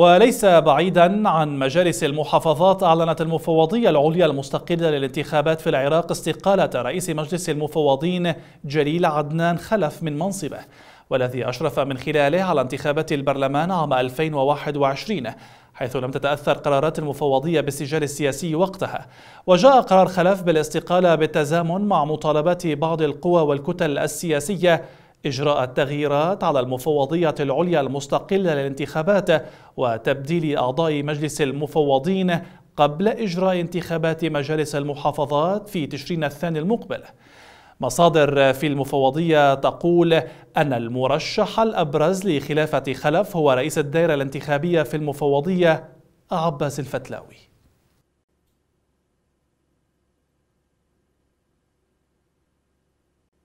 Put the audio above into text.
وليس بعيدا عن مجالس المحافظات أعلنت المفوضية العليا المستقلة للانتخابات في العراق استقالة رئيس مجلس المفوضين جليل عدنان خلف من منصبه والذي أشرف من خلاله على انتخابات البرلمان عام 2021 حيث لم تتأثر قرارات المفوضية بالسجال السياسي وقتها وجاء قرار خلف بالاستقالة بالتزامن مع مطالبات بعض القوى والكتل السياسية إجراء التغييرات على المفوضية العليا المستقلة للانتخابات وتبديل أعضاء مجلس المفوضين قبل إجراء انتخابات مجالس المحافظات في تشرين الثاني المقبل مصادر في المفوضية تقول أن المرشح الأبرز لخلافة خلف هو رئيس الدائرة الانتخابية في المفوضية عباس الفتلاوي